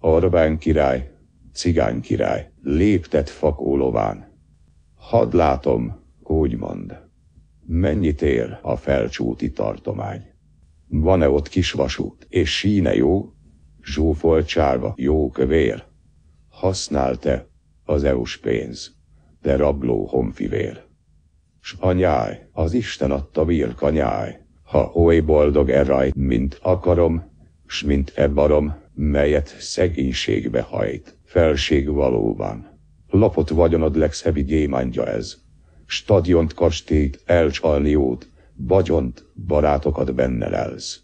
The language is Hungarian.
Orbán király, cigány király, léptet fakólován. Hadd látom, úgy mond. Mennyit ér a felcsúti tartomány? Van-e ott kisvasút, és síne jó? Zsúfolt csárva, jó kövér? Használte az EU-s pénz, de rabló honfivér? S anyáj, az Isten adta nyáj, ha oly boldog erraj, mint akarom, s mint ebbarom, melyet szegénységbe hajt, felség valóban. Lapot vagyonod legszebbi gyémántja ez. Stadiont, kastélyt, elcsalni jót, vagyont, barátokat benne lelsz.